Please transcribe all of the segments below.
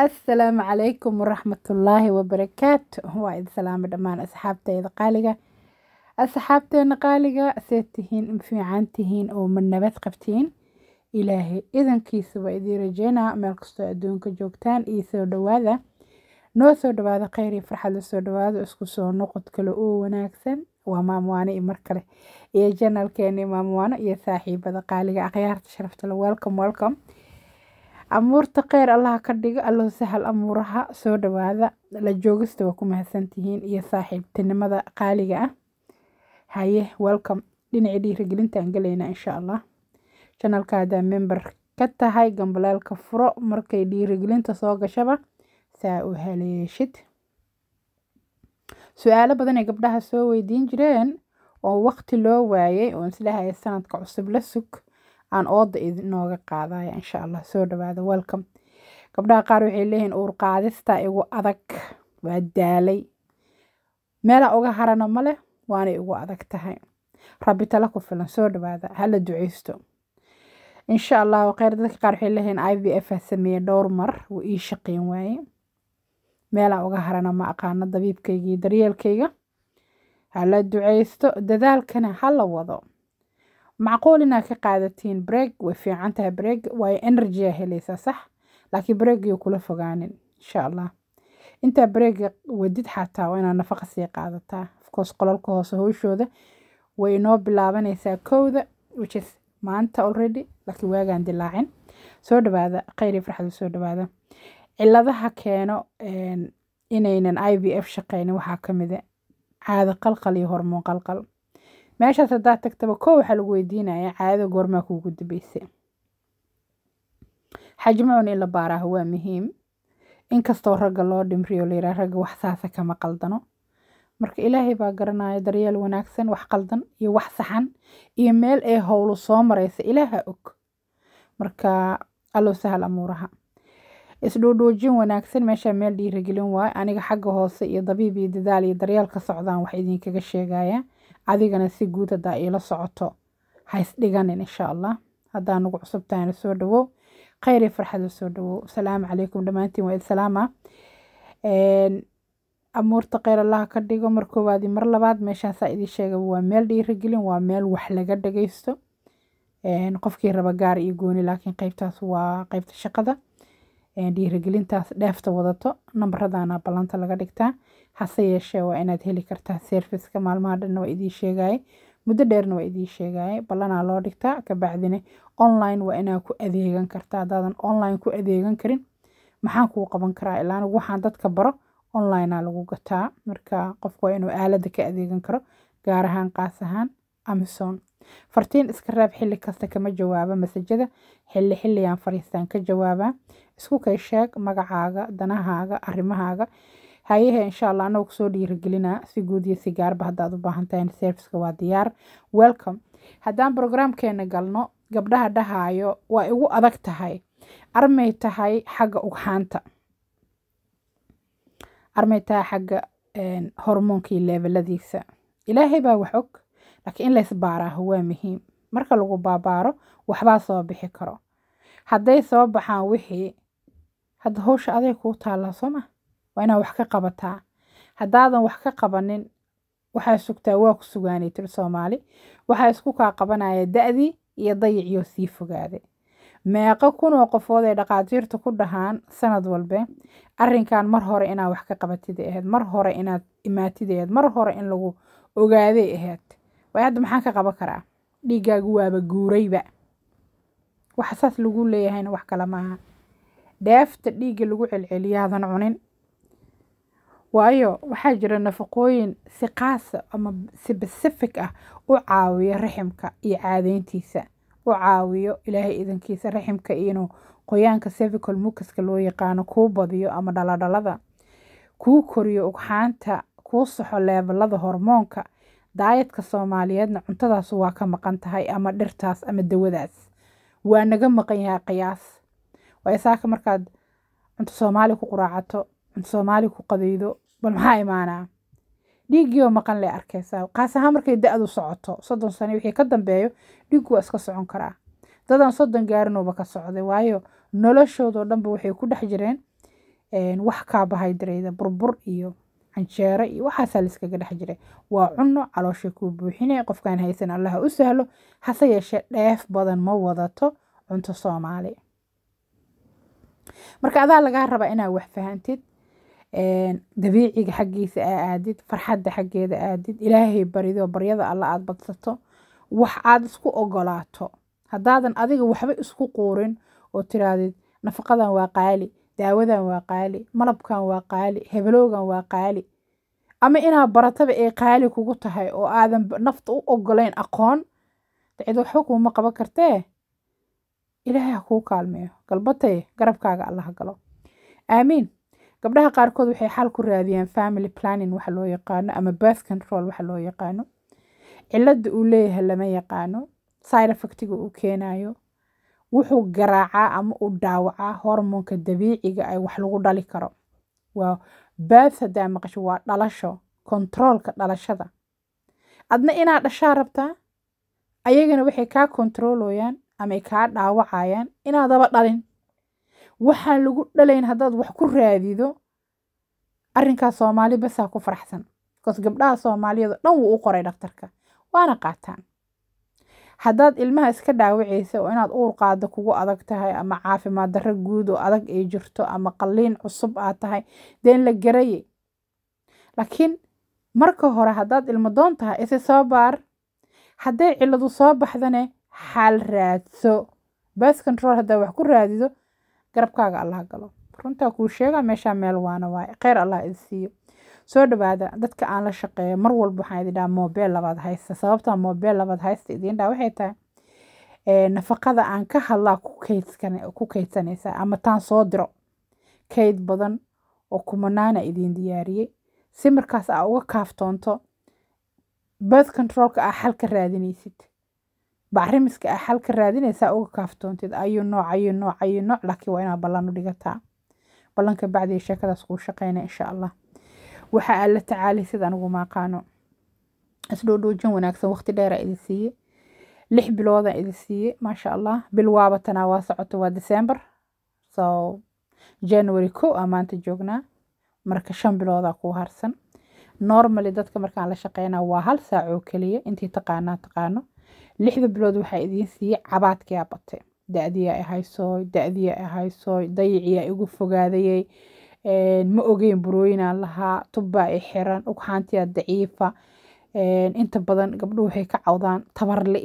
assalaamu calaykum waraxmatullaahi wabarakaatu waa idin salaamo dhammaan asxaabtayda qaaliga asxaabteena qaaliga see tihiin in fiican tihiin oo ma nabad qabtiin ilaahay idankiisa waa idiin rajeynaa meel kastoo adduunka joogtaan iyo soo dhowaada noo soo dhawaada kheyr iyo farxad la soo dhawaada isku soo noqod kale oo wanaagsan waa maamwaano iyo mar kale iyo janalkeena maamwaano iyo saaxiibada qaaliga akhyaarta sharafta le welcome welcome amuurta kheyr allaha ka dhigo allow sahal amuuraha soo dhawaada la joogista waa ku mahadsantihiin iyo saaxiibtinimada qaaliga ah haye welcom dhinaci dhiirigelinta aan gelaynaa insha allah janalka haddaa member ka tahay gambaleelka furo markay dhiirigelinta soo gashaba saa u haleeshid su-aalo badan ay gabdhaha soo weydiin jireen oo waqti loo waayay oo isleehaya sanadka cusub la sug aan ooda idinooga qaadaya insha allah soo dhawaada welcome gabdhaha qaar waxay leeyihiin uur qaadistaa igu adag waa daalay meelaa uga harana male waanay igu adag tahay rabbi tala ku filan soo dhawaada hala ducaysto insha allahu kheyr dadka qaar waxay leeyihiin i v f a sameeye dhowr mar wuu ii shaqeyn waaye meelaa uga harana ma aqaano dabiibkayga daryeelkayga hala ducaysto dadaalkana ha la wado macquul inaad ka qaadatiin break way fiican tahay break waayo energy aa helaysaa sax laakiin breegiyo kula fogaanin insha allah intaa breega wadid xataa waa inaad nafaqa sii qaadataa ofcourse qolalka hoose howshooda way inoo bilaabanaysaa kowda which is maanta already laakiin waagaan dilaacin soo dhawaada khayr iyo farxad soo dhawaada ciladaha keeno inaynan i v f shaqeynin waxaa ka mida ah qalqal iyo hormoon qalqal meeshaas haddaad tagtaba koo waxaa lagu weydiinayaa caadada goormaa kuugu dambeysa xajmaun in la baaraha waa muhiim inkastoo ragga loo dhimriyo layidhaa ragga wax saasa kama qaldano marka ilaahay baa garanaya daryeel wanaagsan wax qaldan iyo wax saxan iyo meel ay howlo soo maraysa ilaaha og marka allow sahal amuuraha isdhoodhoojin wanaagsan meeshaa meel dhiiragelin waayo aniga xagga hoose iyo dabiib iyo dadaal iyo daryeel ka socdaan wax idinkaga sheegaya adigana si guud hadaa iila socoto ha isdhiganin insha allah haddaa nagu cusub tahayna soo dhawow khayr iyo farxada soo dhawow asalaamu calaykum dhammaantiin waa idsalaama ah. amuurta kheyr allaha ka dhigo mar koowaadi mar labaad meeshaan saa idii sheegaba waa meel dhiirigelin waa meel wax laga dhagaysto qofkii raba gaar iyo gooni laakiin qeybtaas waa qeybta shaqada dhiirigelintaas dheefta wadato nambaradaana ballanta laga dhigtaa hase yeeshee waa inaad heli kartaa serviska maalmaha dhanna waa idiin sheegaaye muddo dheerna waa idiin sheegaaye ballanaa loo dhigtaa kabacdina online waa inaa ku adeegan kartaa haddaadan online ku adeegan karin maxaan kuu qaban karaa ilaan waxaan dadka baro onlinea lagu gataa marka qofku waa inuu aaladda ka adeegan karo gaar ahaan qaas ahaan amison fartiin iska raab xilli kasta kama jawaaba masajada xilli xilligaan fariistaan ka jawaabaa isku kay sheeg magacaaga danahaaga arrimahaaga hayahe insha allah anoo kusoo dhiiragelina si guud iyo si gaarba haddaad u baahan serviceka waa diyaar welcome haddaan brograamkeena galno gabdhaha dhahaayo waa igu adag tahay armay tahay xagga ugxaanta armay tahay xagga hormoonkii leebaladiisa ilaahay baa wax og laakiin in laysbaaraaho waa muhiim marka lagu baabaaro waxbaa soo bixi karo hadday soo baxaan wixii hadda howsha aday kuu taallaa sooma waa inaa wax ka qabataa haddaadan wax ka qabanin waxaa sugtaa waa ku sugaanay tir soomaali waxaa isku kaa qabanaya da-dii iyo dayiciyo sii fogaaday meeqo kunoo qofood ay dhaqaatiirta ku dhahaan sanad walbe arrinkan mar hore inaa wax ka qabatiday ahayd mar hore inaad imaatiday ahayd mar hore in lagu ogaaday ahayd waay hadda maxaan ka qaban karaa dhiiggaagu waaba guurayba waxa lagu leeyahayna wax kale maaha dheefta dhiigga lagu celceliyo cunin waayo waxaa jira nafaqooyin si qaasa ah ama si basifik ah u caawiyo raximka iyo caadeyntiisa u caawiyo ilaahay idankiisa raximka inuu qoyaanka sevical mukaska loo yaqaano kuu badiyo ama dhaladhalada kuu koriyo ugxaanta kuu saxo leebalada hormoonka daayadka soomaaliyeedna cuntadaas waa ka maqan tahay ama dhirtaas ama dawadaas waa naga maqan yahay qiyaas waayo saaka markaad cunto soomaali ku quraacato cunto soomaali ku qadaydo bal maxaa imaanaa dhiiggii maqan le arkaysaa kaas ahaan markay da-du socoto soddon sane wixii ka dambeeyo dhiiggu waa iska socon karaa dadaan soddon gaarinuuba ka socday waayo noloshoodao dhanba waxay ku dhex jireen wax kaa burbur iyo canjeero iyo waxaasaa laiskaga dhex jiray waa cunno calooshay kuu buuxinaya qofkaan haysan allaha u sahlo hase yeeshee dheef badan ma wadato cunto soomaali marka adaa lagaa rabaa inaad wax fahantid dabiiciga xaggiisa aa aadid farxadda xaggeeda aadid ilaahay barido baryada alla aad badsato wax aad isku ogolaato haddaadan adiga waxba isku quurin oo tiraadid nafaqadan waa qaali daawadan waa qaali malabkan waa qaali hebeloogan waa qaali ama inaad barataba ay qaali kugu tahay oo aadan nafta u ogolayn aqoon dacid waxba kuuma qaban kartee ilaahay ha kuu kaalmeeyo galbataye garabkaaga allaha galo aamiin gabdhaha qaarkood waxay xal ku raadiyaan family planning waxa loo yaqaano ama birth control waxa loo yaqaano cilada uu leeyahay lama yaqaano syrafactiga uu keenayo wuxuu garaacaa ama u dhaawacaa hormoonka dabiiciga ah ee wax lagu dhali karo waa birth haddaa maqasho waa dhalasho kontaroolka dhalashada adna inaad dhashaa rabtaa ayagana waxay kaa kontarolooyaan ama kaa dhaawacayaan inaadaba dhalin waxaa lagu dhalayn haddaad wax ku raadido arinkaa soomaali basaa ku faraxsan bikoos gabdhaha soomaaliyado dhan wuu u qoray dhaktarka waana qaataan haddaad ilmaha iska dhaawacaysa oo inaad uur qaado kugu adag tahay ama caafimaad darro guud oo adag ay jirto ama qalliin cusub aad tahay dee la garaye laakiin marka hore haddaad ilmo doon tahay ise soo baar hadday ciladu soo baxdane xal raadso bas control haddaa wax ku raadido garabkaaga allaha galo runtaa kuu sheega meeshaa meel waana waaye kheyr allah idi siiyo soo dhawaada dadka aan la shaqeeyo mar walba waxaan ah idin dhaha moobeel labaad haysta sababtaa moobeel labaad haysta idiin dhaha waxay tahay nafaqada aan ka hadlaa ku kaydsanaysaa ama taan soo diro kayd badan oo kumanaana idin diyaariyey si markaas aa uga kaaftoonto birth controlka aa xal ka raadinaysid bacrimiska ah halka raadinaysaa uga kaaftoontid ayuu nooc ayuu nooc ayuu nooc laakiin waa inaad ballan u dhigataa ballanka bacdiga sheekadaas kuu shaqeyna insha allah waxaa alla tacaali sida anigu maaqaano isdhoodhoojin wanaagsan waqti dheeraa idin siiye lix biloodan idin siiye maasha allah bil waaba waa socota waa december so january ko aa maanta joognaa marka shan biloodaa kuu harsan normally dadka markaan la shaqeynaa waa hal saac oo keliya intii taqaanaa taqaano lixda bilood waxaa idiin siiyey cabaadkiyaa batay da-diyaa ihaysoy da-diyaa ihaysoy dayaciyaa igu fogaadayay ma ogeyn burooyinaan lahaa tubbaa i xiran ugxaantiyaa daciifa inta badan gabdho waxay ka cawdaan tabar la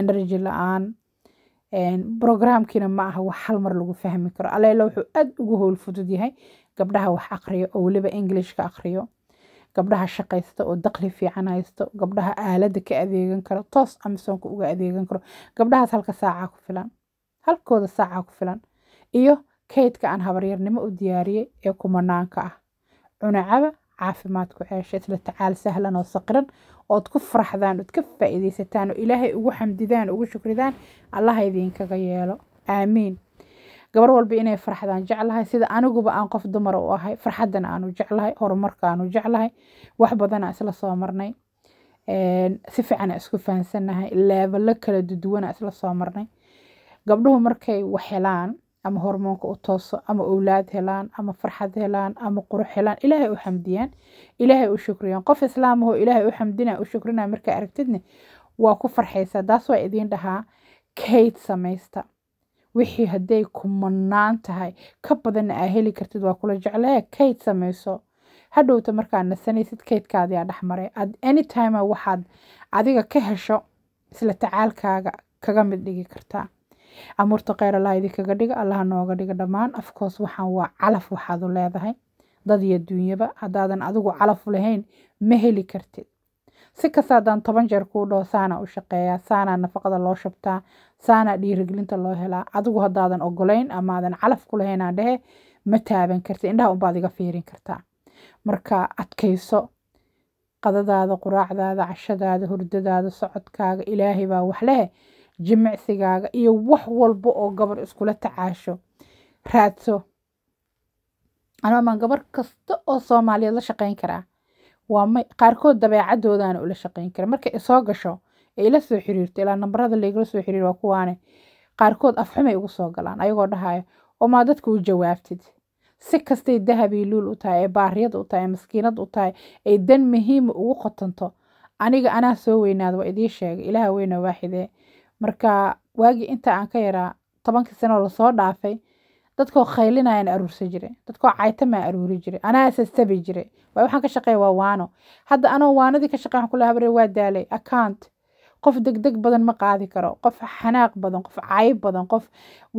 energy la-aan brograamkiina ma aha wax hal mar lagu fahmi karo aleelo wuxuu aada ugu howl fudud yahay gabdhaha wax akriyo oo weliba englishka akriyo gabdhaha shaqaysta oo daqli fiican haysta gabdhaha aalada ka adeegan karo toos amisoonka uga adeegan karo gabdhahaas halka saaca ku filan halkooda saaca ku filan iyo kaydka aan habaryarnimo u diyaariyay ee kumanaanka ah cunacaba caafimaad ku ceesha isla tacaal sahlan oo saqiran ood ku faraxdaan ood ka faa'iidaysataan oo ilaahay ugu xamdidaan ugu shukridaan allaha idinkaga yeelo aamiin gabar walba inay farxdaan jeclahay sida aniguba aan qof dumar u ahay farxadan aanu jeclahay horumarka aanu jeclahay wax badana isla soo marnay si fiicana isku fahansanahay leebalo kala duduwana isla soo marnay gabdhuhu markay wax helaan ama hormoonka u tooso ama owlaad helaan ama farxad helaan ama qurux helaan ilaahay u xamdiyaan ilaahay u shukriyaan qof islaamahoo ilaahay u xamdina u shukrina markaa aragtidne waa ku farxaysaa taas waa idiin dhahaa kayd samaysta wixii hadday kumanaan tahay ka badanna aa heli kartid waa kula jeclee kayd samayso hadhowta markaa nasanaysid kaydkaadii dhexmaray ad anytima waxaad adiga ka hesho isla tacaalkaaga kaga mid dhigi kartaa amuurta kheyr allaha idinkaga dhiga allaha nooga dhiga dhammaan afkoos waxaan waa calaf waxaad u leedahay dad iyo duunyaba haddaadan adigu calaf lahayn ma heli kartid si kasta hadaan toban jeer kuu dhaho saana u shaqeeya saanaa nafaqada loo shabtaa saana dhiirigelinta loo helaa adigu haddaadan ogolayn amaadan calaf ku lahayn aan dhehe ma taaban karti indhaha unbaad iga fiirin kartaa marka adkayso qadadaada quraacdaada cashadaada hurdadaada socodkaaga ilaahay baa wax lehe jimicsigaaga iyo wax walba oo gabar iskula tacaasho raadso anuu amaan gabar kasta oo soomaaliyeed la shaqayn karaa waa qaarkood dabeecadooda ula shaqeyn karin marka isoo gasho ee ila soo xiriirto ilaa nambarada laigala soo xiriir waa kuwaane qaarkood afxumay ugu soo galaan ayagoo dhahaya omaa dadka u jawaabtid si kastay dahabii luul u tahay ee baariyad u tahay ee maskiinad u tahay ay dan muhiima ugu qotanto aniga anaa soo weynaada waa idiin sheegay ilaaha weyna waaxidee marka waagii inta aan ka yaraa tobankii sanoo lasoo dhaafay dadkoo khaylina aan aruursan jiray dadkoo caytamaan aruuri jiray anaa sastabi jiray waxaan ka shaqeeya waa waano hadda anoo waanadii ka shaqey waxaan kula habre waa daalay account qof degdeg badan ma qaadi karo qof xanaaq badan qof cayb badan qof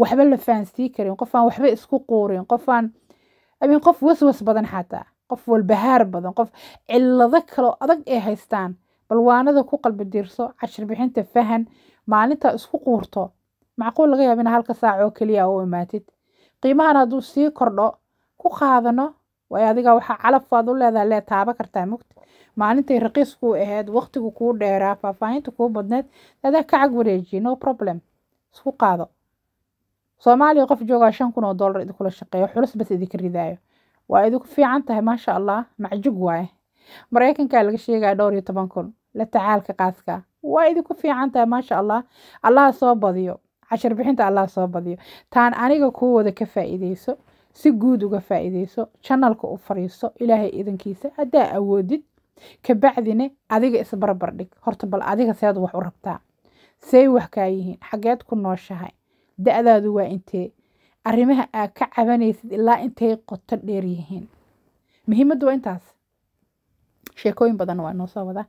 waxba la faansii karin qof aan waxba isku quurin qof aan amin qof waswas badan xataa qof walbahaar badan qof cillado kaloo adag ay haystaan bal waanada ku qalbi diirso cashir fahan maalintaa isku quurto macquul laga yaaba ina halka saac oo keliya u imaatid qiimahan hadduu sii kordho ku qaadano way adiga waxaa calaf u leedaha lee taaba kartaa mugta maalintay raqiiskuu ahayd waqtigu kuu dheeraa faahfaahinta kuu badneed adaa ka wareejiye no problem isku qaado soomaaliya qof joogaa shan kun oo dollar idinkula shaqeeyo xulus bas idinka ridaayo waa idinku fiican tahay maasha allah macjug waaye maraykankaa laga sheegaya dhowr iyo toban kun la tacaalka qaaskaa waa idinku fiican tahay maasha allah allaha soo badiyo cashar bixinta allah soo badiyo taan aniga kuu wada ka faa'iideyso si guud uga faa'iideyso janalka u fariiso ilaahay idankiisa haddaa awoodid kabacdina adiga isbarbar dhig horta bal adiga seed wax u rabtaa say wax kaa yihiin xageed ku nooshahay da'daadu waa intee arrimaha aa ka cabanaysid ilaa intay qoto dheer yihiin muhiimaddu waa intaas sheekooyin badan waa noo soo wadaa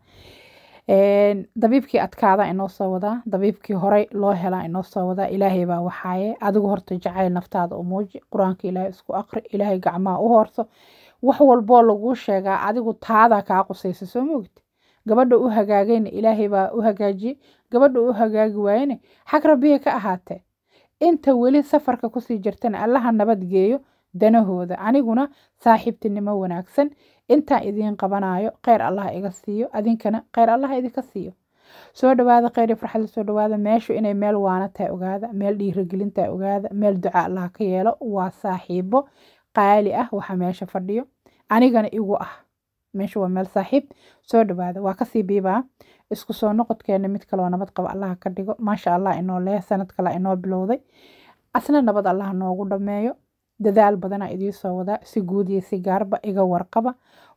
dabiibkii adkaada inoo soo wadaa dabiibkii horey loo helaa inoo soo wadaa ilaahay baa waxaaye adigu horta jacayl naftaada u muuji qur-aanka ilaahay isku aqri ilaahay gacmaha u hoorso wax walboo laguu sheegaa adigu taadaa kaa qusaysa soo moogta gabadha u hagaagayna ilaahay baa u hagaajiye gabadha u hagaagi waayena xag rabbiya ka ahaatee inta weli safarka kusii jirtana allaha nabad geeyo danahooda aniguna saaxiibtinimo wanaagsan intaa idiin qabanayo kheyr allah iga siiyo adinkana kheyr allah idinka siiyo soo dhawaada kheyri farxadla soo dhawaada meeshu inay meel waana ogaada meel dhiiragelintaa ogaada meel ducaa allah ka yeelo waa saaxiibo qaali ah waxaa meesha fadhiyo anigana igu ah meesha waa meel saaxiib soo dhawaada waa kasii biibaa isku soo noqodkeena mid kaloo nabad qaba allaha ka dhigo maasha allah inoo leh sanad kala inoo bilowday asna nabad allah noogu dhameeyo dadaal badana idiin soo wadaa si guud iyo si gaarba iga warqaba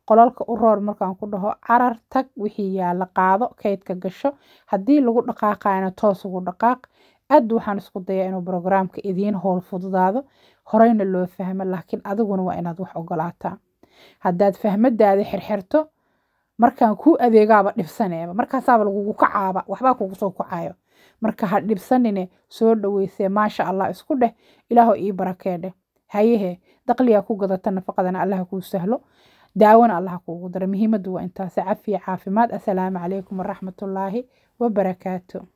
qololka u roor markaan ku dhaho carar tag wixii yaalla qaado kaydka gasho haddii lagu dhaqaaqayna toos ugu dhaqaaq aad waxaan isku dayaa inuu brograamka idiin howl fududaado horeyna loo fahmo laakiin adiguna waa inaad wax ogolaataa haddaad fahmadaada xirxirto markaan kuu adeegaaba dhibsaneeba markaasaaba lagugu kacaaba waxbaa kugu soo kacayo marka ha dhibsanine soo dhaweysee maasha allah isku dheh ilaahoo ii barakee hayehe daqliga ku gadata nafaqadana allaha kuu sahlo daawona allaha kuugu daro muhiimaddu waa intaasi cafiya caafimaad assalaamu calaykum waraxmatullaahi wabarakaatu